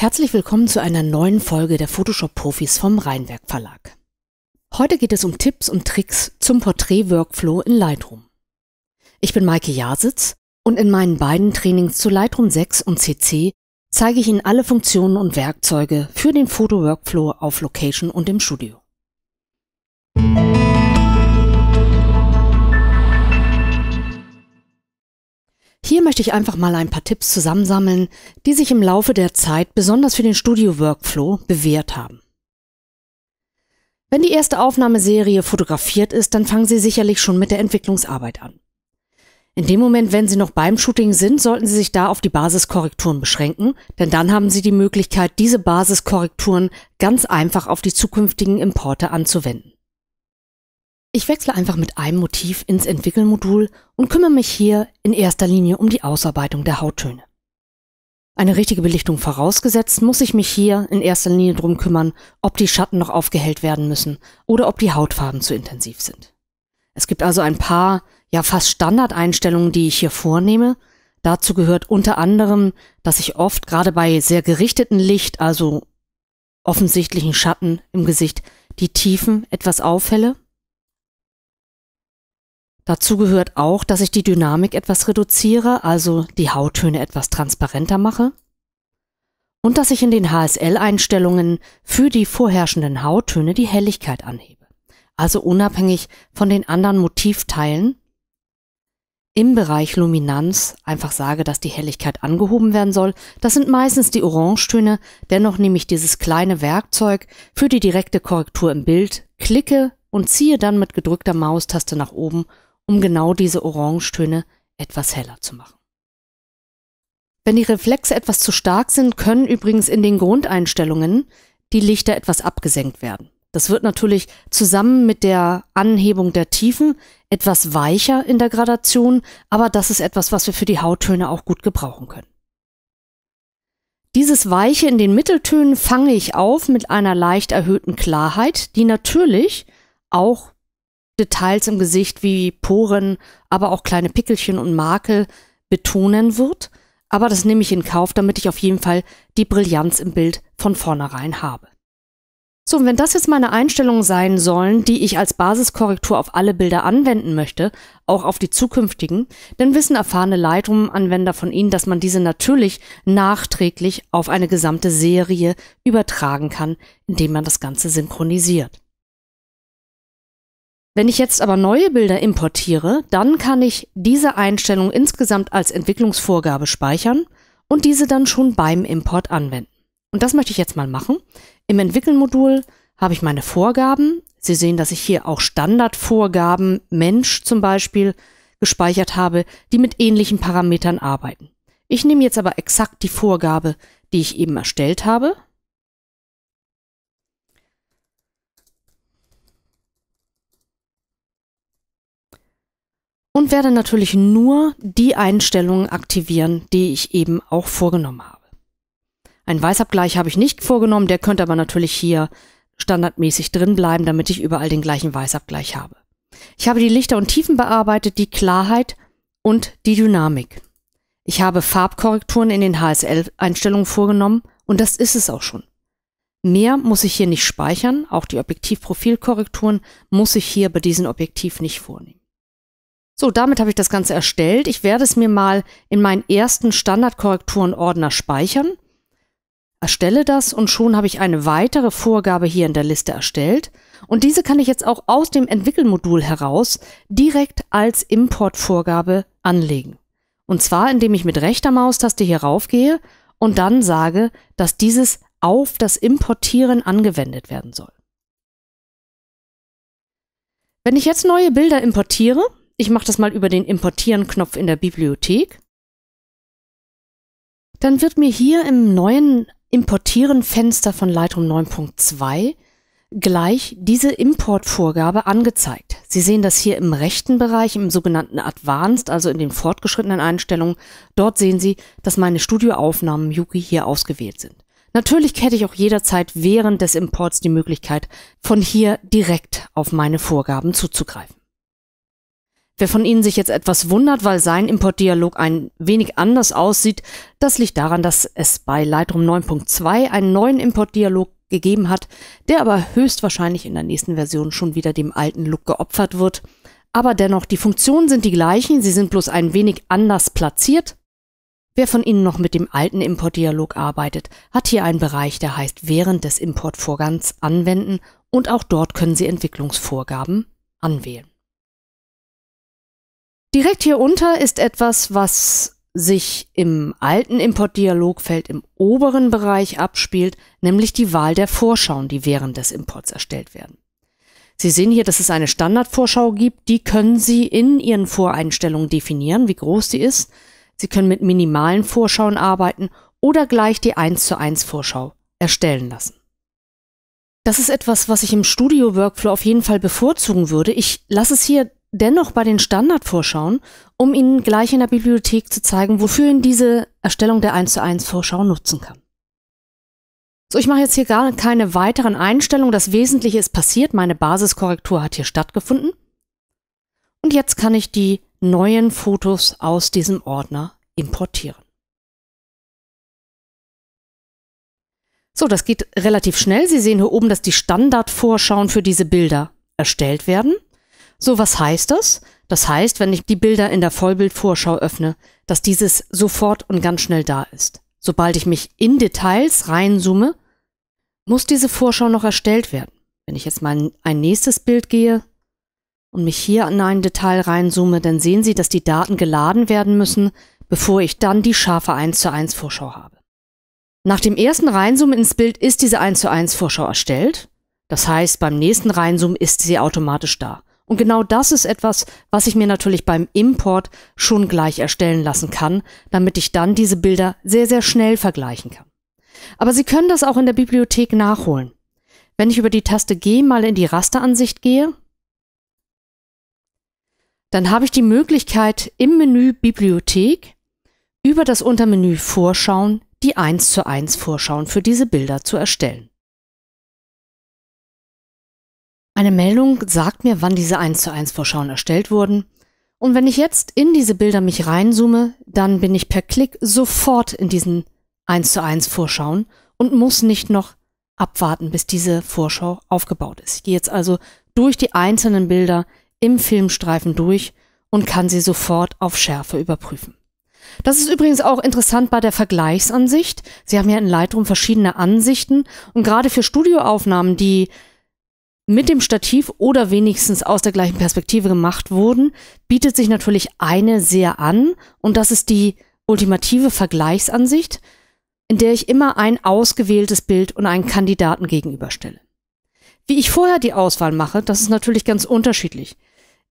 Herzlich willkommen zu einer neuen Folge der Photoshop-Profis vom Rheinwerk Verlag. Heute geht es um Tipps und Tricks zum Porträt-Workflow in Lightroom. Ich bin Maike Jasitz und in meinen beiden Trainings zu Lightroom 6 und CC zeige ich Ihnen alle Funktionen und Werkzeuge für den Foto-Workflow auf Location und im Studio. Musik Hier möchte ich einfach mal ein paar Tipps zusammensammeln, die sich im Laufe der Zeit besonders für den Studio-Workflow bewährt haben. Wenn die erste Aufnahmeserie fotografiert ist, dann fangen Sie sicherlich schon mit der Entwicklungsarbeit an. In dem Moment, wenn Sie noch beim Shooting sind, sollten Sie sich da auf die Basiskorrekturen beschränken, denn dann haben Sie die Möglichkeit, diese Basiskorrekturen ganz einfach auf die zukünftigen Importe anzuwenden. Ich wechsle einfach mit einem Motiv ins Entwickelmodul und kümmere mich hier in erster Linie um die Ausarbeitung der Hauttöne. Eine richtige Belichtung vorausgesetzt, muss ich mich hier in erster Linie drum kümmern, ob die Schatten noch aufgehellt werden müssen oder ob die Hautfarben zu intensiv sind. Es gibt also ein paar, ja fast Standardeinstellungen, die ich hier vornehme. Dazu gehört unter anderem, dass ich oft gerade bei sehr gerichteten Licht, also offensichtlichen Schatten im Gesicht, die Tiefen etwas aufhelle Dazu gehört auch, dass ich die Dynamik etwas reduziere, also die Hauttöne etwas transparenter mache. Und dass ich in den HSL-Einstellungen für die vorherrschenden Hauttöne die Helligkeit anhebe, also unabhängig von den anderen Motivteilen. Im Bereich Luminanz einfach sage, dass die Helligkeit angehoben werden soll. Das sind meistens die Orangetöne, dennoch nehme ich dieses kleine Werkzeug für die direkte Korrektur im Bild, klicke und ziehe dann mit gedrückter Maustaste nach oben um genau diese Orangetöne etwas heller zu machen. Wenn die Reflexe etwas zu stark sind, können übrigens in den Grundeinstellungen die Lichter etwas abgesenkt werden. Das wird natürlich zusammen mit der Anhebung der Tiefen etwas weicher in der Gradation, aber das ist etwas, was wir für die Hauttöne auch gut gebrauchen können. Dieses Weiche in den Mitteltönen fange ich auf mit einer leicht erhöhten Klarheit, die natürlich auch Details im Gesicht wie Poren, aber auch kleine Pickelchen und Makel betonen wird. Aber das nehme ich in Kauf, damit ich auf jeden Fall die Brillanz im Bild von vornherein habe. So, und wenn das jetzt meine Einstellungen sein sollen, die ich als Basiskorrektur auf alle Bilder anwenden möchte, auch auf die zukünftigen, dann wissen erfahrene Lightroom-Anwender von Ihnen, dass man diese natürlich nachträglich auf eine gesamte Serie übertragen kann, indem man das Ganze synchronisiert. Wenn ich jetzt aber neue Bilder importiere, dann kann ich diese Einstellung insgesamt als Entwicklungsvorgabe speichern und diese dann schon beim Import anwenden. Und das möchte ich jetzt mal machen. Im Entwickeln-Modul habe ich meine Vorgaben. Sie sehen, dass ich hier auch Standardvorgaben, Mensch zum Beispiel, gespeichert habe, die mit ähnlichen Parametern arbeiten. Ich nehme jetzt aber exakt die Vorgabe, die ich eben erstellt habe, und werde natürlich nur die Einstellungen aktivieren, die ich eben auch vorgenommen habe. Einen Weißabgleich habe ich nicht vorgenommen, der könnte aber natürlich hier standardmäßig drin bleiben, damit ich überall den gleichen Weißabgleich habe. Ich habe die Lichter und Tiefen bearbeitet, die Klarheit und die Dynamik. Ich habe Farbkorrekturen in den HSL-Einstellungen vorgenommen und das ist es auch schon. Mehr muss ich hier nicht speichern, auch die Objektivprofilkorrekturen muss ich hier bei diesem Objektiv nicht vornehmen. So, damit habe ich das Ganze erstellt. Ich werde es mir mal in meinen ersten Standardkorrekturenordner speichern. Erstelle das und schon habe ich eine weitere Vorgabe hier in der Liste erstellt. Und diese kann ich jetzt auch aus dem Entwickelmodul heraus direkt als Importvorgabe anlegen. Und zwar, indem ich mit rechter Maustaste hier raufgehe und dann sage, dass dieses auf das Importieren angewendet werden soll. Wenn ich jetzt neue Bilder importiere, ich mache das mal über den Importieren-Knopf in der Bibliothek. Dann wird mir hier im neuen Importieren-Fenster von Lightroom 9.2 gleich diese Importvorgabe angezeigt. Sie sehen das hier im rechten Bereich, im sogenannten Advanced, also in den fortgeschrittenen Einstellungen. Dort sehen Sie, dass meine Studioaufnahmen Yuki hier ausgewählt sind. Natürlich hätte ich auch jederzeit während des Imports die Möglichkeit, von hier direkt auf meine Vorgaben zuzugreifen. Wer von Ihnen sich jetzt etwas wundert, weil sein Importdialog ein wenig anders aussieht, das liegt daran, dass es bei Lightroom 9.2 einen neuen Importdialog gegeben hat, der aber höchstwahrscheinlich in der nächsten Version schon wieder dem alten Look geopfert wird. Aber dennoch, die Funktionen sind die gleichen, sie sind bloß ein wenig anders platziert. Wer von Ihnen noch mit dem alten Importdialog arbeitet, hat hier einen Bereich, der heißt während des Importvorgangs anwenden und auch dort können Sie Entwicklungsvorgaben anwählen. Direkt hier unter ist etwas, was sich im alten Import-Dialogfeld im oberen Bereich abspielt, nämlich die Wahl der Vorschauen, die während des Imports erstellt werden. Sie sehen hier, dass es eine Standardvorschau gibt, die können Sie in Ihren Voreinstellungen definieren, wie groß die ist. Sie können mit minimalen Vorschauen arbeiten oder gleich die 1 zu 1 Vorschau erstellen lassen. Das ist etwas, was ich im Studio-Workflow auf jeden Fall bevorzugen würde. Ich lasse es hier dennoch bei den Standardvorschauen, um Ihnen gleich in der Bibliothek zu zeigen, wofür Ihnen diese Erstellung der 1 zu 1 Vorschau nutzen kann. So, ich mache jetzt hier gar keine weiteren Einstellungen. Das Wesentliche ist passiert. Meine Basiskorrektur hat hier stattgefunden. Und jetzt kann ich die neuen Fotos aus diesem Ordner importieren. So, das geht relativ schnell. Sie sehen hier oben, dass die Standardvorschauen für diese Bilder erstellt werden. So, was heißt das? Das heißt, wenn ich die Bilder in der Vollbildvorschau öffne, dass dieses sofort und ganz schnell da ist. Sobald ich mich in Details reinzoome, muss diese Vorschau noch erstellt werden. Wenn ich jetzt mal ein nächstes Bild gehe und mich hier an ein Detail reinzoome, dann sehen Sie, dass die Daten geladen werden müssen, bevor ich dann die scharfe 1 zu 1 Vorschau habe. Nach dem ersten Reinzoomen ins Bild ist diese 1 zu 1 Vorschau erstellt. Das heißt, beim nächsten Reinzoomen ist sie automatisch da. Und genau das ist etwas, was ich mir natürlich beim Import schon gleich erstellen lassen kann, damit ich dann diese Bilder sehr, sehr schnell vergleichen kann. Aber Sie können das auch in der Bibliothek nachholen. Wenn ich über die Taste G mal in die Rasteransicht gehe, dann habe ich die Möglichkeit, im Menü Bibliothek über das Untermenü Vorschauen die 1 zu 1 Vorschauen für diese Bilder zu erstellen. Eine Meldung sagt mir, wann diese 1 zu 1 Vorschauen erstellt wurden. Und wenn ich jetzt in diese Bilder mich reinzoome, dann bin ich per Klick sofort in diesen 1 zu 1 Vorschauen und muss nicht noch abwarten, bis diese Vorschau aufgebaut ist. Ich gehe jetzt also durch die einzelnen Bilder im Filmstreifen durch und kann sie sofort auf Schärfe überprüfen. Das ist übrigens auch interessant bei der Vergleichsansicht. Sie haben ja in Lightroom verschiedene Ansichten und gerade für Studioaufnahmen, die mit dem Stativ oder wenigstens aus der gleichen Perspektive gemacht wurden, bietet sich natürlich eine sehr an und das ist die ultimative Vergleichsansicht, in der ich immer ein ausgewähltes Bild und einen Kandidaten gegenüberstelle. Wie ich vorher die Auswahl mache, das ist natürlich ganz unterschiedlich.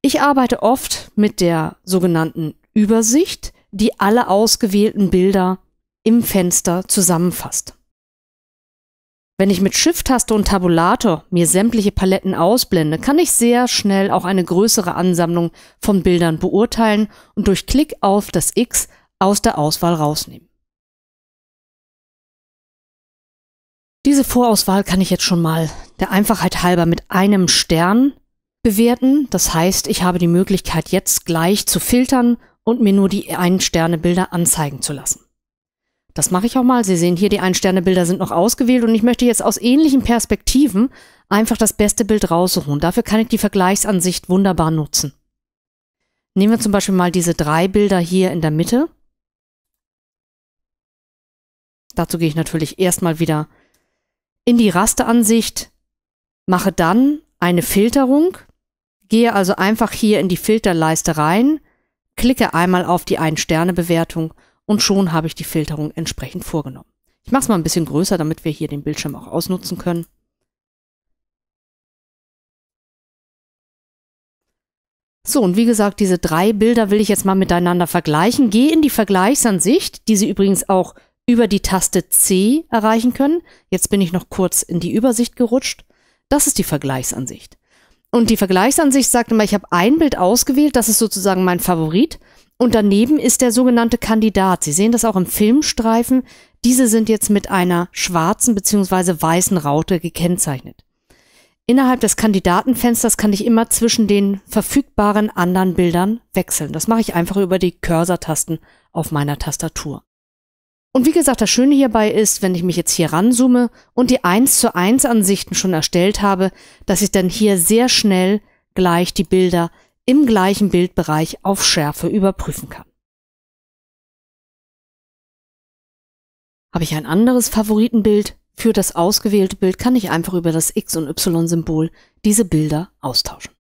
Ich arbeite oft mit der sogenannten Übersicht, die alle ausgewählten Bilder im Fenster zusammenfasst. Wenn ich mit Shift-Taste und Tabulator mir sämtliche Paletten ausblende, kann ich sehr schnell auch eine größere Ansammlung von Bildern beurteilen und durch Klick auf das X aus der Auswahl rausnehmen. Diese Vorauswahl kann ich jetzt schon mal der Einfachheit halber mit einem Stern bewerten. Das heißt, ich habe die Möglichkeit, jetzt gleich zu filtern und mir nur die Ein-Sterne-Bilder anzeigen zu lassen. Das mache ich auch mal. Sie sehen hier, die Ein-Sterne-Bilder sind noch ausgewählt und ich möchte jetzt aus ähnlichen Perspektiven einfach das beste Bild raussuchen. Dafür kann ich die Vergleichsansicht wunderbar nutzen. Nehmen wir zum Beispiel mal diese drei Bilder hier in der Mitte. Dazu gehe ich natürlich erstmal wieder in die Rasteransicht, mache dann eine Filterung, gehe also einfach hier in die Filterleiste rein, klicke einmal auf die Ein-Sterne-Bewertung und und schon habe ich die Filterung entsprechend vorgenommen. Ich mache es mal ein bisschen größer, damit wir hier den Bildschirm auch ausnutzen können. So, und wie gesagt, diese drei Bilder will ich jetzt mal miteinander vergleichen. Gehe in die Vergleichsansicht, die Sie übrigens auch über die Taste C erreichen können. Jetzt bin ich noch kurz in die Übersicht gerutscht. Das ist die Vergleichsansicht. Und die Vergleichsansicht sagt immer, ich habe ein Bild ausgewählt, das ist sozusagen mein Favorit. Und daneben ist der sogenannte Kandidat. Sie sehen das auch im Filmstreifen. Diese sind jetzt mit einer schwarzen bzw. weißen Raute gekennzeichnet. Innerhalb des Kandidatenfensters kann ich immer zwischen den verfügbaren anderen Bildern wechseln. Das mache ich einfach über die Cursor-Tasten auf meiner Tastatur. Und wie gesagt, das Schöne hierbei ist, wenn ich mich jetzt hier ranzoome und die 1 zu 1 Ansichten schon erstellt habe, dass ich dann hier sehr schnell gleich die Bilder im gleichen Bildbereich auf Schärfe überprüfen kann. Habe ich ein anderes Favoritenbild, für das ausgewählte Bild kann ich einfach über das X- und Y-Symbol diese Bilder austauschen.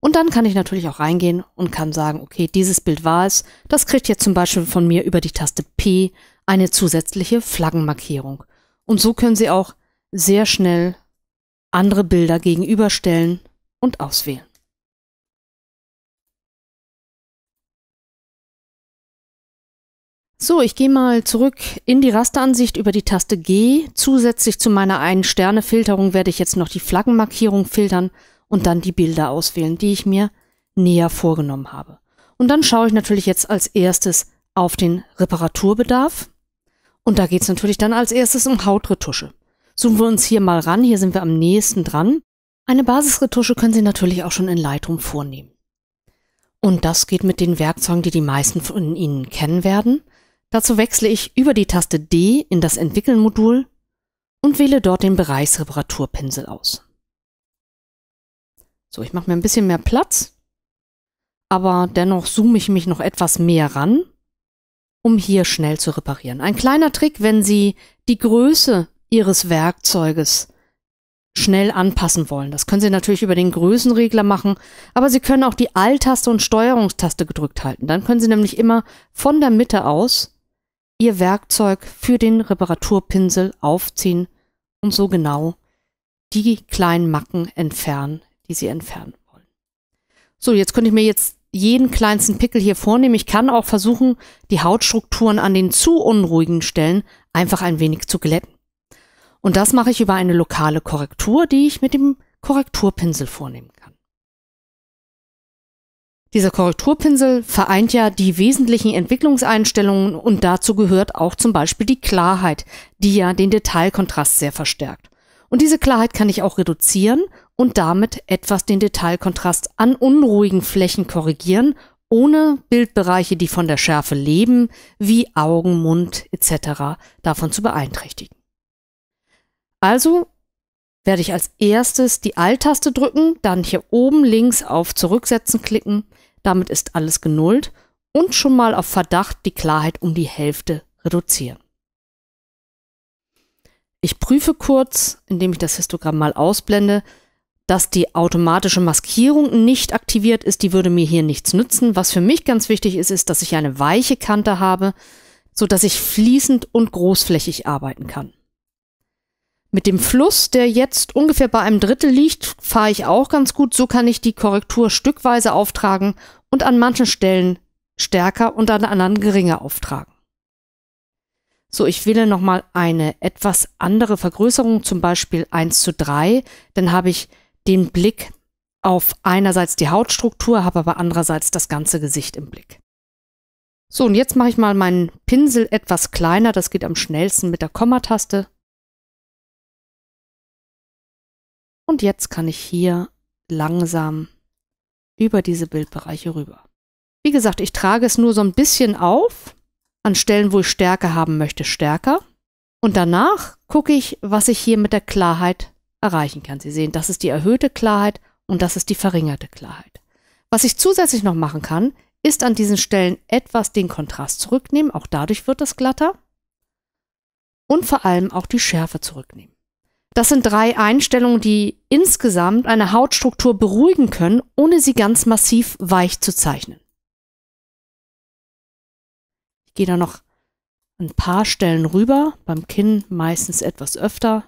Und dann kann ich natürlich auch reingehen und kann sagen, okay, dieses Bild war es. Das kriegt jetzt zum Beispiel von mir über die Taste P eine zusätzliche Flaggenmarkierung. Und so können Sie auch sehr schnell andere Bilder gegenüberstellen und auswählen. So, ich gehe mal zurück in die Rasteransicht über die Taste G. Zusätzlich zu meiner einen Sternefilterung werde ich jetzt noch die Flaggenmarkierung filtern und dann die Bilder auswählen, die ich mir näher vorgenommen habe. Und dann schaue ich natürlich jetzt als erstes auf den Reparaturbedarf. Und da geht es natürlich dann als erstes um Hautretusche. Zoomen wir uns hier mal ran, hier sind wir am nächsten dran. Eine Basisretusche können Sie natürlich auch schon in Lightroom vornehmen. Und das geht mit den Werkzeugen, die die meisten von Ihnen kennen werden. Dazu wechsle ich über die Taste D in das Entwickeln-Modul und wähle dort den Bereichsreparaturpinsel aus. So, ich mache mir ein bisschen mehr Platz, aber dennoch zoome ich mich noch etwas mehr ran, um hier schnell zu reparieren. Ein kleiner Trick, wenn Sie die Größe Ihres Werkzeuges schnell anpassen wollen. Das können Sie natürlich über den Größenregler machen, aber Sie können auch die Alt-Taste und Steuerungstaste gedrückt halten. Dann können Sie nämlich immer von der Mitte aus ihr Werkzeug für den Reparaturpinsel aufziehen und so genau die kleinen Macken entfernen, die sie entfernen wollen. So, jetzt könnte ich mir jetzt jeden kleinsten Pickel hier vornehmen. Ich kann auch versuchen, die Hautstrukturen an den zu unruhigen Stellen einfach ein wenig zu glätten. Und das mache ich über eine lokale Korrektur, die ich mit dem Korrekturpinsel vornehmen kann. Dieser Korrekturpinsel vereint ja die wesentlichen Entwicklungseinstellungen und dazu gehört auch zum Beispiel die Klarheit, die ja den Detailkontrast sehr verstärkt. Und diese Klarheit kann ich auch reduzieren und damit etwas den Detailkontrast an unruhigen Flächen korrigieren, ohne Bildbereiche, die von der Schärfe leben, wie Augen, Mund etc. davon zu beeinträchtigen. Also werde ich als erstes die Alt-Taste drücken, dann hier oben links auf Zurücksetzen klicken damit ist alles genullt und schon mal auf Verdacht die Klarheit um die Hälfte reduzieren. Ich prüfe kurz, indem ich das Histogramm mal ausblende, dass die automatische Maskierung nicht aktiviert ist, die würde mir hier nichts nützen. Was für mich ganz wichtig ist, ist, dass ich eine weiche Kante habe, so dass ich fließend und großflächig arbeiten kann. Mit dem Fluss, der jetzt ungefähr bei einem Drittel liegt, fahre ich auch ganz gut. So kann ich die Korrektur stückweise auftragen und an manchen Stellen stärker und an anderen geringer auftragen. So, ich wähle nochmal eine etwas andere Vergrößerung, zum Beispiel 1 zu 3. Dann habe ich den Blick auf einerseits die Hautstruktur, habe aber andererseits das ganze Gesicht im Blick. So, und jetzt mache ich mal meinen Pinsel etwas kleiner. Das geht am schnellsten mit der Kommataste. Und jetzt kann ich hier langsam über diese Bildbereiche rüber. Wie gesagt, ich trage es nur so ein bisschen auf, an Stellen, wo ich Stärke haben möchte, stärker. Und danach gucke ich, was ich hier mit der Klarheit erreichen kann. Sie sehen, das ist die erhöhte Klarheit und das ist die verringerte Klarheit. Was ich zusätzlich noch machen kann, ist an diesen Stellen etwas den Kontrast zurücknehmen, auch dadurch wird es glatter. Und vor allem auch die Schärfe zurücknehmen. Das sind drei Einstellungen, die insgesamt eine Hautstruktur beruhigen können, ohne sie ganz massiv weich zu zeichnen. Ich gehe da noch ein paar Stellen rüber, beim Kinn meistens etwas öfter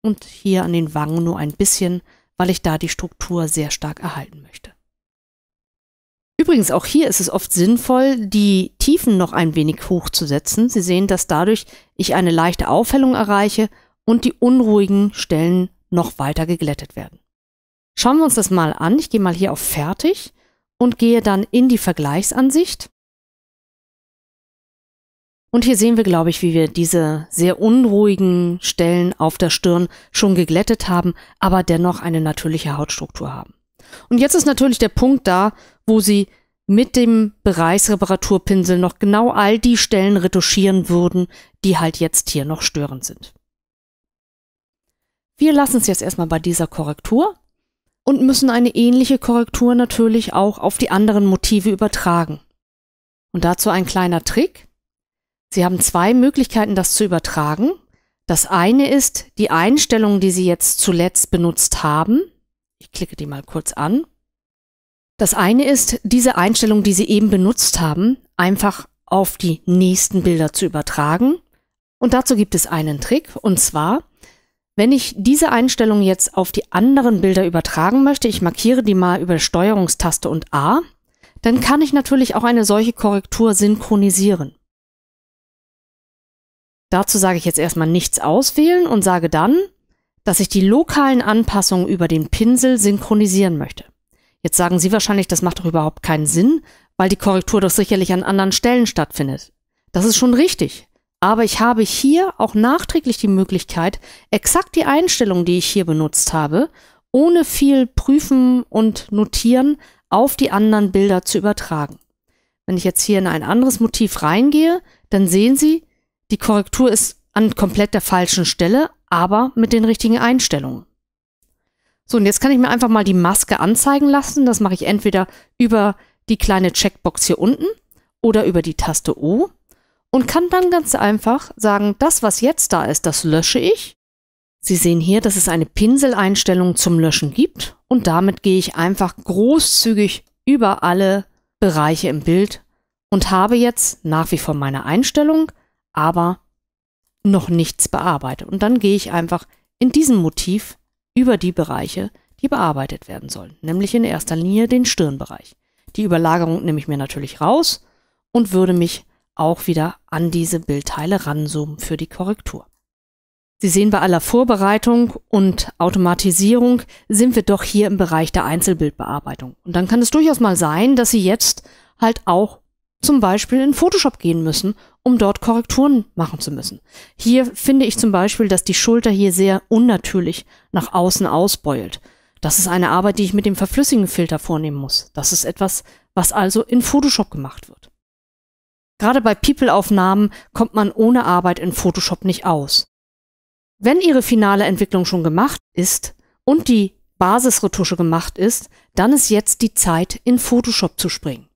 und hier an den Wangen nur ein bisschen, weil ich da die Struktur sehr stark erhalten möchte. Übrigens, auch hier ist es oft sinnvoll, die Tiefen noch ein wenig hochzusetzen. Sie sehen, dass dadurch ich eine leichte Aufhellung erreiche und die unruhigen Stellen noch weiter geglättet werden. Schauen wir uns das mal an. Ich gehe mal hier auf Fertig und gehe dann in die Vergleichsansicht. Und hier sehen wir, glaube ich, wie wir diese sehr unruhigen Stellen auf der Stirn schon geglättet haben, aber dennoch eine natürliche Hautstruktur haben. Und jetzt ist natürlich der Punkt da, wo Sie mit dem Bereichsreparaturpinsel noch genau all die Stellen retuschieren würden, die halt jetzt hier noch störend sind. Wir lassen es jetzt erstmal bei dieser Korrektur und müssen eine ähnliche Korrektur natürlich auch auf die anderen Motive übertragen. Und dazu ein kleiner Trick. Sie haben zwei Möglichkeiten, das zu übertragen. Das eine ist die Einstellung, die Sie jetzt zuletzt benutzt haben. Ich klicke die mal kurz an. Das eine ist, diese Einstellung, die Sie eben benutzt haben, einfach auf die nächsten Bilder zu übertragen. Und dazu gibt es einen Trick, und zwar, wenn ich diese Einstellung jetzt auf die anderen Bilder übertragen möchte, ich markiere die mal über Steuerungstaste und A, dann kann ich natürlich auch eine solche Korrektur synchronisieren. Dazu sage ich jetzt erstmal nichts auswählen und sage dann, dass ich die lokalen Anpassungen über den Pinsel synchronisieren möchte. Jetzt sagen Sie wahrscheinlich, das macht doch überhaupt keinen Sinn, weil die Korrektur doch sicherlich an anderen Stellen stattfindet. Das ist schon richtig. Aber ich habe hier auch nachträglich die Möglichkeit, exakt die Einstellung, die ich hier benutzt habe, ohne viel Prüfen und Notieren auf die anderen Bilder zu übertragen. Wenn ich jetzt hier in ein anderes Motiv reingehe, dann sehen Sie, die Korrektur ist an komplett der falschen Stelle, aber mit den richtigen Einstellungen. So, und jetzt kann ich mir einfach mal die Maske anzeigen lassen. Das mache ich entweder über die kleine Checkbox hier unten oder über die Taste O und kann dann ganz einfach sagen, das, was jetzt da ist, das lösche ich. Sie sehen hier, dass es eine Pinseleinstellung zum Löschen gibt und damit gehe ich einfach großzügig über alle Bereiche im Bild und habe jetzt nach wie vor meine Einstellung, aber noch nichts bearbeitet. Und dann gehe ich einfach in diesem Motiv über die Bereiche, die bearbeitet werden sollen, nämlich in erster Linie den Stirnbereich. Die Überlagerung nehme ich mir natürlich raus und würde mich auch wieder an diese Bildteile ranzoomen für die Korrektur. Sie sehen, bei aller Vorbereitung und Automatisierung sind wir doch hier im Bereich der Einzelbildbearbeitung. Und dann kann es durchaus mal sein, dass Sie jetzt halt auch zum Beispiel in Photoshop gehen müssen, um dort Korrekturen machen zu müssen. Hier finde ich zum Beispiel, dass die Schulter hier sehr unnatürlich nach außen ausbeult. Das ist eine Arbeit, die ich mit dem Verflüssigen Filter vornehmen muss. Das ist etwas, was also in Photoshop gemacht wird. Gerade bei People-Aufnahmen kommt man ohne Arbeit in Photoshop nicht aus. Wenn Ihre finale Entwicklung schon gemacht ist und die Basisretusche gemacht ist, dann ist jetzt die Zeit, in Photoshop zu springen.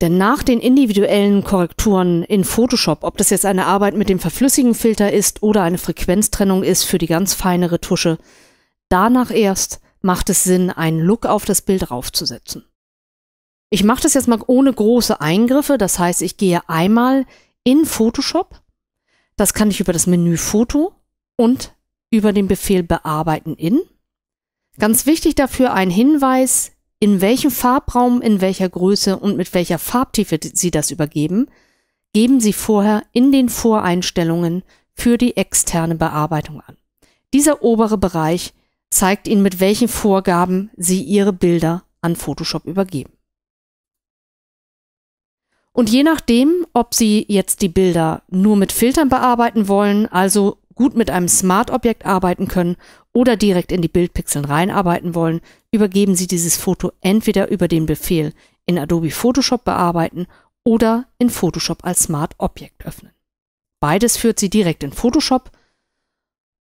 Denn nach den individuellen Korrekturen in Photoshop, ob das jetzt eine Arbeit mit dem verflüssigen Filter ist oder eine Frequenztrennung ist für die ganz feine Retusche, danach erst macht es Sinn, einen Look auf das Bild raufzusetzen. Ich mache das jetzt mal ohne große Eingriffe. Das heißt, ich gehe einmal in Photoshop. Das kann ich über das Menü Foto und über den Befehl Bearbeiten in. Ganz wichtig dafür ein Hinweis, in welchem Farbraum, in welcher Größe und mit welcher Farbtiefe Sie das übergeben, geben Sie vorher in den Voreinstellungen für die externe Bearbeitung an. Dieser obere Bereich zeigt Ihnen, mit welchen Vorgaben Sie Ihre Bilder an Photoshop übergeben. Und je nachdem, ob Sie jetzt die Bilder nur mit Filtern bearbeiten wollen, also gut mit einem Smart-Objekt arbeiten können oder direkt in die Bildpixeln reinarbeiten wollen, übergeben Sie dieses Foto entweder über den Befehl in Adobe Photoshop bearbeiten oder in Photoshop als Smart-Objekt öffnen. Beides führt Sie direkt in Photoshop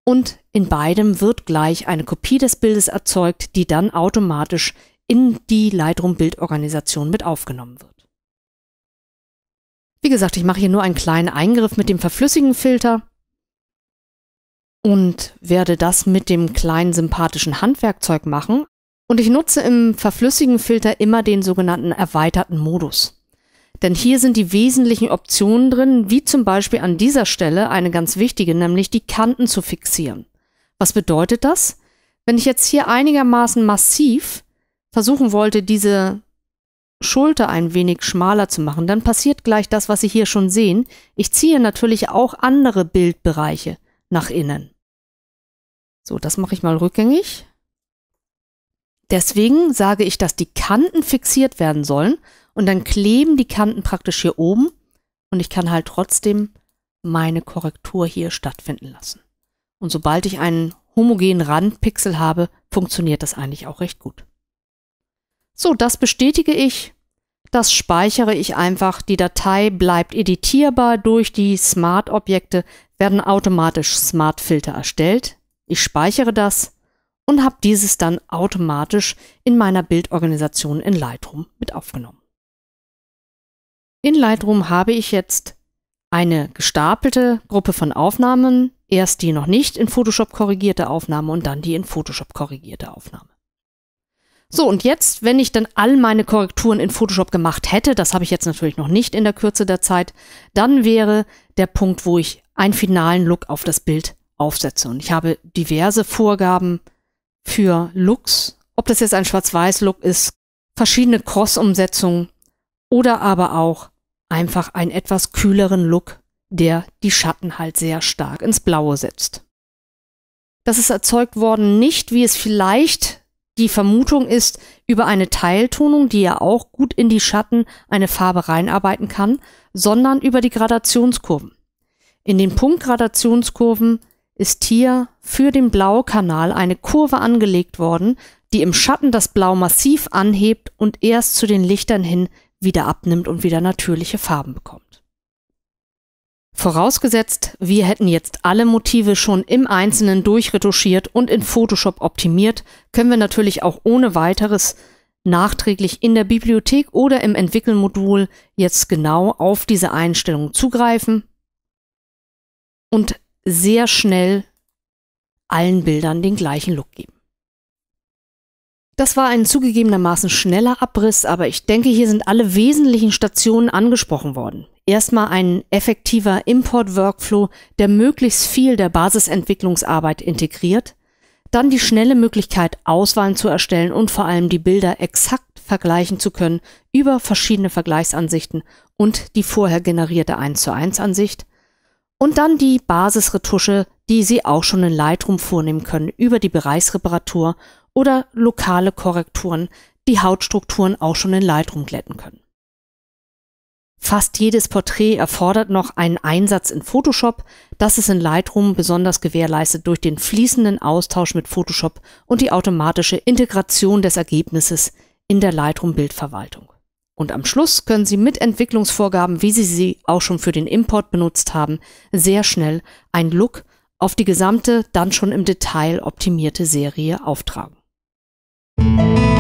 und in beidem wird gleich eine Kopie des Bildes erzeugt, die dann automatisch in die Lightroom-Bildorganisation mit aufgenommen wird. Wie gesagt, ich mache hier nur einen kleinen Eingriff mit dem verflüssigen Filter und werde das mit dem kleinen sympathischen Handwerkzeug machen. Und ich nutze im verflüssigen Filter immer den sogenannten erweiterten Modus. Denn hier sind die wesentlichen Optionen drin, wie zum Beispiel an dieser Stelle eine ganz wichtige, nämlich die Kanten zu fixieren. Was bedeutet das? Wenn ich jetzt hier einigermaßen massiv versuchen wollte, diese Schulter ein wenig schmaler zu machen, dann passiert gleich das, was Sie hier schon sehen. Ich ziehe natürlich auch andere Bildbereiche nach innen. So, das mache ich mal rückgängig. Deswegen sage ich, dass die Kanten fixiert werden sollen und dann kleben die Kanten praktisch hier oben und ich kann halt trotzdem meine Korrektur hier stattfinden lassen. Und sobald ich einen homogenen Randpixel habe, funktioniert das eigentlich auch recht gut. So, das bestätige ich. Das speichere ich einfach. Die Datei bleibt editierbar durch die Smart-Objekte, werden automatisch Smart-Filter erstellt. Ich speichere das und habe dieses dann automatisch in meiner Bildorganisation in Lightroom mit aufgenommen. In Lightroom habe ich jetzt eine gestapelte Gruppe von Aufnahmen, erst die noch nicht in Photoshop korrigierte Aufnahme und dann die in Photoshop korrigierte Aufnahme. So, und jetzt, wenn ich dann all meine Korrekturen in Photoshop gemacht hätte, das habe ich jetzt natürlich noch nicht in der Kürze der Zeit, dann wäre der Punkt, wo ich einen finalen Look auf das Bild aufsetze. Und ich habe diverse Vorgaben für Looks, ob das jetzt ein Schwarz-Weiß-Look ist, verschiedene Cross-Umsetzungen oder aber auch einfach einen etwas kühleren Look, der die Schatten halt sehr stark ins Blaue setzt. Das ist erzeugt worden nicht, wie es vielleicht die Vermutung ist, über eine Teiltonung, die ja auch gut in die Schatten eine Farbe reinarbeiten kann, sondern über die Gradationskurven. In den Punktgradationskurven ist hier für den Blaukanal eine Kurve angelegt worden, die im Schatten das Blau massiv anhebt und erst zu den Lichtern hin wieder abnimmt und wieder natürliche Farben bekommt. Vorausgesetzt, wir hätten jetzt alle Motive schon im Einzelnen durchretuschiert und in Photoshop optimiert, können wir natürlich auch ohne weiteres nachträglich in der Bibliothek oder im Entwickelmodul jetzt genau auf diese Einstellung zugreifen und sehr schnell allen Bildern den gleichen Look geben. Das war ein zugegebenermaßen schneller Abriss, aber ich denke, hier sind alle wesentlichen Stationen angesprochen worden. Erstmal ein effektiver Import-Workflow, der möglichst viel der Basisentwicklungsarbeit integriert, dann die schnelle Möglichkeit, Auswahlen zu erstellen und vor allem die Bilder exakt vergleichen zu können über verschiedene Vergleichsansichten und die vorher generierte 1 zu 1 Ansicht und dann die Basisretusche, die Sie auch schon in Lightroom vornehmen können über die Bereichsreparatur oder lokale Korrekturen die Hautstrukturen auch schon in Lightroom glätten können. Fast jedes Porträt erfordert noch einen Einsatz in Photoshop. Das ist in Lightroom besonders gewährleistet durch den fließenden Austausch mit Photoshop und die automatische Integration des Ergebnisses in der Lightroom-Bildverwaltung. Und am Schluss können Sie mit Entwicklungsvorgaben, wie Sie sie auch schon für den Import benutzt haben, sehr schnell einen Look auf die gesamte, dann schon im Detail optimierte Serie auftragen. Música